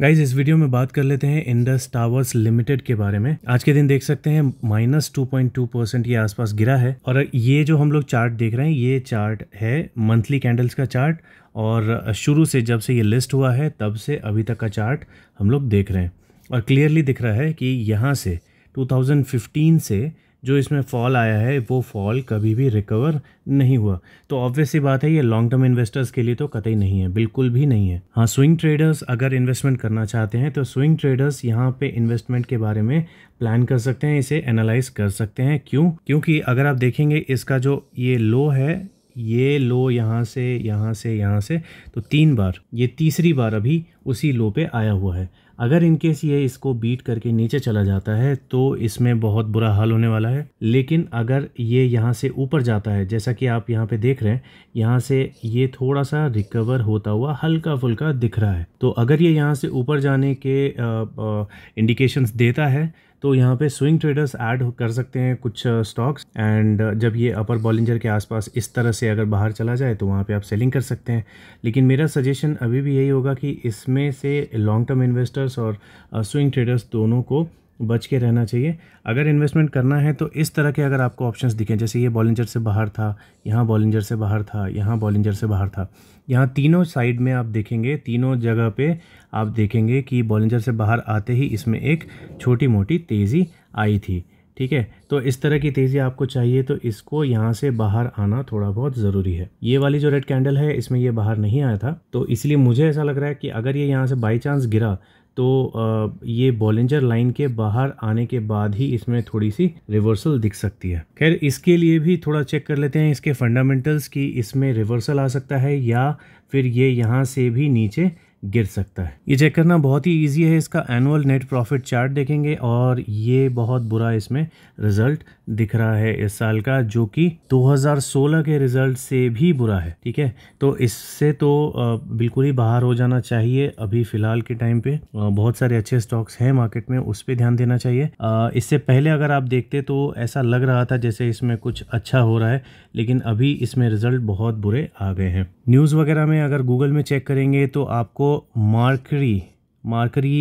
guys इस video में बात कर लेते हैं इंडस टावर्स लिमिटेड के बारे में आज के दिन देख सकते हैं minus two point two percent ये आसपास गिरा है और ये जो हम लोग चार्ट देख रहे हैं ये चार्ट है मंथली कैंडल्स का चार्ट और शुरू से जब से ये लिस्ट हुआ है तब से अभी तक का चार्ट हम लोग देख रहे हैं और क्लियरली दिख रहा है कि यहाँ से टू से जो इसमें फॉल आया है वो फॉल कभी भी रिकवर नहीं हुआ तो ऑब्वियस ही बात है ये लॉन्ग टर्म इन्वेस्टर्स के लिए तो कतई नहीं है बिल्कुल भी नहीं है हाँ स्विंग ट्रेडर्स अगर इन्वेस्टमेंट करना चाहते हैं तो स्विंग ट्रेडर्स यहाँ पे इन्वेस्टमेंट के बारे में प्लान कर सकते हैं इसे एनालाइज कर सकते हैं क्यों क्योंकि अगर आप देखेंगे इसका जो ये लो है ये लो यहाँ से यहाँ से यहाँ से तो तीन बार ये तीसरी बार अभी उसी लो पे आया हुआ है अगर इनकेस ये इसको बीट करके नीचे चला जाता है तो इसमें बहुत बुरा हाल होने वाला है लेकिन अगर ये यहाँ से ऊपर जाता है जैसा कि आप यहाँ पे देख रहे हैं यहाँ से ये थोड़ा सा रिकवर होता हुआ हल्का फुल्का दिख रहा है तो अगर ये यहाँ से ऊपर जाने के इंडिकेशंस देता है तो यहाँ पे स्विंग ट्रेडर्स ऐड कर सकते हैं कुछ स्टॉक्स uh, एंड uh, जब ये अपर बॉलिंजर के आसपास इस तरह से अगर बाहर चला जाए तो वहाँ पे आप सेलिंग कर सकते हैं लेकिन मेरा सजेशन अभी भी यही होगा कि इसमें से लॉन्ग टर्म इन्वेस्टर्स और स्विंग uh, ट्रेडर्स दोनों को बच के रहना चाहिए अगर इन्वेस्टमेंट करना है तो इस तरह के अगर आपको ऑप्शंस दिखें जैसे ये बॉलिंजर से बाहर था यहाँ बॉलिंजर से बाहर था यहाँ बॉलिंजर से बाहर था यहाँ तीनों साइड में आप देखेंगे तीनों जगह पे आप देखेंगे कि बॉलिंजर से बाहर आते ही इसमें एक छोटी मोटी तेज़ी आई थी ठीक है तो इस तरह की तेज़ी आपको चाहिए तो इसको यहाँ से बाहर आना थोड़ा बहुत ज़रूरी है ये वाली जो रेड कैंडल है इसमें ये बाहर नहीं आया था तो इसलिए मुझे ऐसा लग रहा है कि अगर ये यहाँ से बाई चांस गिरा तो ये बॉलेंजर लाइन के बाहर आने के बाद ही इसमें थोड़ी सी रिवर्सल दिख सकती है खैर इसके लिए भी थोड़ा चेक कर लेते हैं इसके फंडामेंटल्स की इसमें रिवर्सल आ सकता है या फिर ये यहाँ से भी नीचे गिर सकता है ये चेक करना बहुत ही ईजी है इसका एनुअल नेट प्रॉफिट चार्ट देखेंगे और ये बहुत बुरा इसमें रिजल्ट दिख रहा है इस साल का जो कि 2016 के रिजल्ट से भी बुरा है ठीक है तो इससे तो बिल्कुल ही बाहर हो जाना चाहिए अभी फ़िलहाल के टाइम पे बहुत सारे अच्छे स्टॉक्स हैं मार्केट में उस पर ध्यान देना चाहिए इससे पहले अगर आप देखते तो ऐसा लग रहा था जैसे इसमें कुछ अच्छा हो रहा है लेकिन अभी इसमें रिजल्ट बहुत बुरे आ गए हैं न्यूज़ वगैरह में अगर गूगल में चेक करेंगे तो आपको मार्करी मार्करी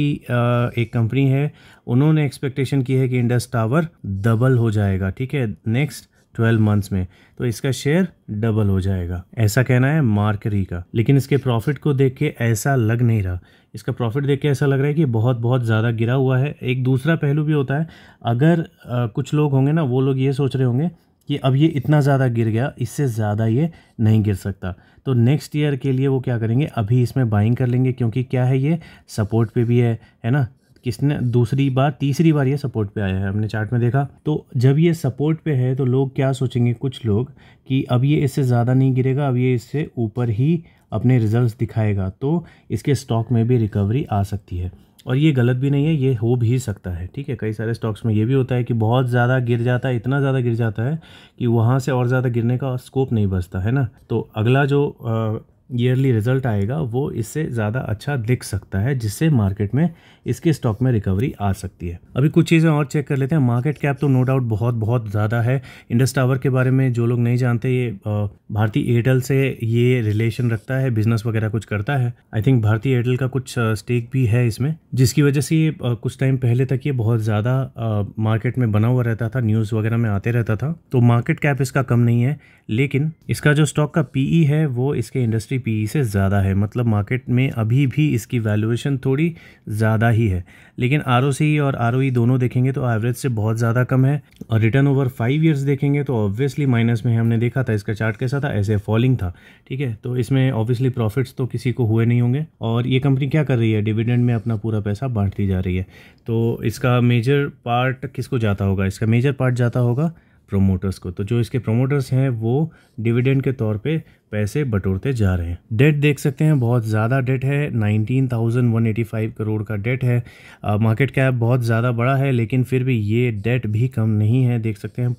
एक कंपनी है उन्होंने एक्सपेक्टेशन की है कि इंडस टावर डबल हो जाएगा ठीक है नेक्स्ट ट्वेल्व मंथ्स में तो इसका शेयर डबल हो जाएगा ऐसा कहना है मार्करी का लेकिन इसके प्रॉफिट को देख के ऐसा लग नहीं रहा इसका प्रॉफिट देख के ऐसा लग रहा है कि बहुत बहुत ज़्यादा गिरा हुआ है एक दूसरा पहलू भी होता है अगर आ, कुछ लोग होंगे ना वो लोग ये सोच रहे होंगे कि अब ये इतना ज़्यादा गिर गया इससे ज़्यादा ये नहीं गिर सकता तो नेक्स्ट ईयर के लिए वो क्या करेंगे अभी इसमें बाइंग कर लेंगे क्योंकि क्या है ये सपोर्ट पे भी है है ना किसने दूसरी बार तीसरी बार ये सपोर्ट पे आया है हमने चार्ट में देखा तो जब ये सपोर्ट पे है तो लोग क्या सोचेंगे कुछ लोग कि अब ये इससे ज़्यादा नहीं गिरेगा अब ये इससे ऊपर ही अपने रिजल्ट दिखाएगा तो इसके स्टॉक में भी रिकवरी आ सकती है और ये गलत भी नहीं है ये हो भी सकता है ठीक है कई सारे स्टॉक्स में ये भी होता है कि बहुत ज़्यादा गिर जाता है इतना ज़्यादा गिर जाता है कि वहाँ से और ज़्यादा गिरने का स्कोप नहीं बचता है ना तो अगला जो आ, ईयरली रिजल्ट आएगा वो इससे ज़्यादा अच्छा दिख सकता है जिससे मार्केट में इसके स्टॉक में रिकवरी आ सकती है अभी कुछ चीज़ें और चेक कर लेते हैं मार्केट कैप तो नो डाउट बहुत बहुत ज़्यादा है इंडस टावर के बारे में जो लोग नहीं जानते ये भारतीय एयरटेल से ये रिलेशन रखता है बिजनेस वगैरह कुछ करता है आई थिंक भारतीय एयरटेल का कुछ स्टेक भी है इसमें जिसकी वजह से ये कुछ टाइम पहले तक ये बहुत ज़्यादा मार्केट में बना हुआ रहता था न्यूज़ वगैरह में आते रहता था तो मार्केट कैप इसका कम नहीं है लेकिन इसका जो स्टॉक का पीई e है वो इसके इंडस्ट्री सिक्सटी पी से ज़्यादा है मतलब मार्केट में अभी भी इसकी वैल्यूएशन थोड़ी ज़्यादा ही है लेकिन आर और आर e दोनों देखेंगे तो एवरेज से बहुत ज़्यादा कम है और रिटर्न ओवर फाइव ईयर्स देखेंगे तो ऑब्वियसली माइनस में हमने देखा था इसका चार्ट कैसा था ऐसे फॉलिंग था ठीक है तो इसमें ऑब्वियसली प्रॉफिट्स तो किसी को हुए नहीं होंगे और ये कंपनी क्या कर रही है डिविडेंड में अपना पूरा पैसा बांटती जा रही है तो इसका मेजर पार्ट किसको जाता होगा इसका मेजर पार्ट जाता होगा प्रोमोटर्स को तो जो इसके प्रोमोटर्स हैं वो डिविडेंड के तौर पे पैसे बटोरते जा रहे हैं डेट देख सकते हैं बहुत ज़्यादा डेट है 19,185 करोड़ का डेट है मार्केट कैप बहुत ज़्यादा बड़ा है लेकिन फिर भी ये डेट भी कम नहीं है देख सकते हैं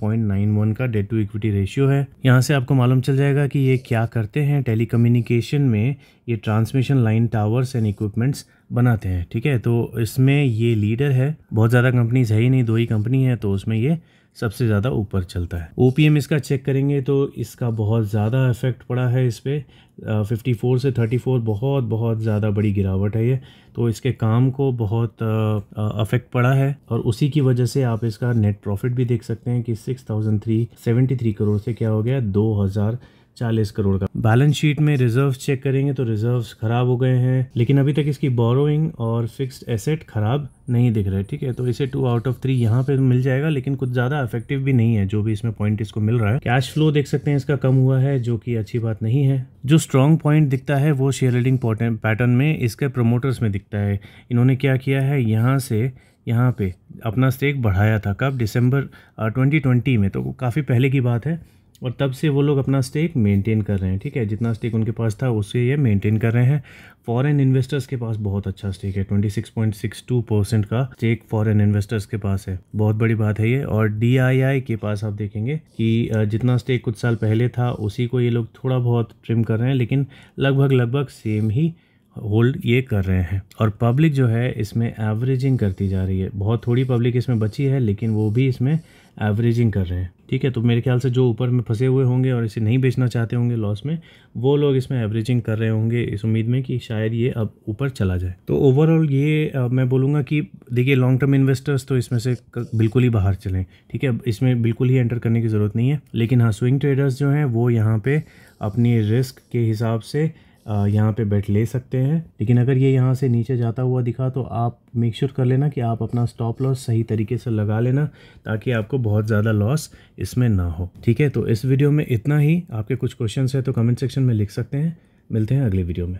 वन का डेट टू इक्विटी रेशियो है यहाँ से आपको मालूम चल जाएगा कि ये क्या करते हैं टेली में ये transmission line towers and equipments बनाते हैं ठीक है तो इसमें ये लीडर है बहुत ज़्यादा कंपनीज है ही नहीं दो ही कंपनी है तो उसमें ये सबसे ज़्यादा ऊपर चलता है ओ इसका चेक करेंगे तो इसका बहुत ज़्यादा इफेक्ट पड़ा है इस पर फिफ्टी फोर से थर्टी फोर बहुत बहुत ज़्यादा बड़ी गिरावट है ये तो इसके काम को बहुत अफेक्ट पड़ा है और उसी की वजह से आप इसका नेट प्रॉफिट भी देख सकते हैं कि six thousand three seventy three crore से क्या हो गया दो हज़ार चालीस करोड़ का बैलेंस शीट में रिजर्व चेक करेंगे तो रिजर्व खराब हो गए हैं लेकिन अभी तक इसकी बोरोइंग और फिक्स्ड एसेट खराब नहीं दिख रहे ठीक है तो इसे टू आउट ऑफ थ्री यहाँ पे मिल जाएगा लेकिन कुछ ज़्यादा इफेक्टिव भी नहीं है जो भी इसमें पॉइंट इसको मिल रहा है कैश फ्लो देख सकते हैं इसका कम हुआ है जो कि अच्छी बात नहीं है जो स्ट्रॉन्ग पॉइंट दिखता है वो शेयर होल्डिंग पैटर्न में इसके प्रोमोटर्स में दिखता है इन्होंने क्या किया है यहाँ से यहाँ पे अपना स्टेक बढ़ाया था कब दिसंबर 2020 uh, में तो काफ़ी पहले की बात है और तब से वो लोग अपना स्टेक मेंटेन कर रहे हैं ठीक है जितना स्टेक उनके पास था उससे ये मेंटेन कर रहे हैं फॉरेन इन्वेस्टर्स के पास बहुत अच्छा स्टेक है 26.62 परसेंट का स्टेक फॉरेन इन्वेस्टर्स के पास है बहुत बड़ी बात है ये और डी के पास आप देखेंगे कि जितना स्टेक कुछ साल पहले था उसी को ये लोग थोड़ा बहुत ट्रिम कर रहे हैं लेकिन लगभग लगभग सेम ही होल्ड ये कर रहे हैं और पब्लिक जो है इसमें एवरेजिंग करती जा रही है बहुत थोड़ी पब्लिक इसमें बची है लेकिन वो भी इसमें एवरेजिंग कर रहे हैं ठीक है तो मेरे ख्याल से जो ऊपर में फंसे हुए होंगे और इसे नहीं बेचना चाहते होंगे लॉस में वो लोग इसमें एवरेजिंग कर रहे होंगे इस उम्मीद में कि शायद ये अब ऊपर चला जाए तो ओवरऑल ये आ, मैं बोलूँगा कि देखिए लॉन्ग टर्म इन्वेस्टर्स तो इसमें से बिल्कुल ही बाहर चलें ठीक है इसमें बिल्कुल ही एंटर करने की ज़रूरत नहीं है लेकिन हाँ स्विंग ट्रेडर्स जो हैं वो यहाँ पर अपनी रिस्क के हिसाब से यहाँ पे बेट ले सकते हैं लेकिन अगर ये यहाँ से नीचे जाता हुआ दिखा तो आप मेक श्योर कर लेना कि आप अपना स्टॉप लॉस सही तरीके से लगा लेना ताकि आपको बहुत ज़्यादा लॉस इसमें ना हो ठीक है तो इस वीडियो में इतना ही आपके कुछ क्वेश्चन है तो कमेंट सेक्शन में लिख सकते हैं मिलते हैं अगले वीडियो में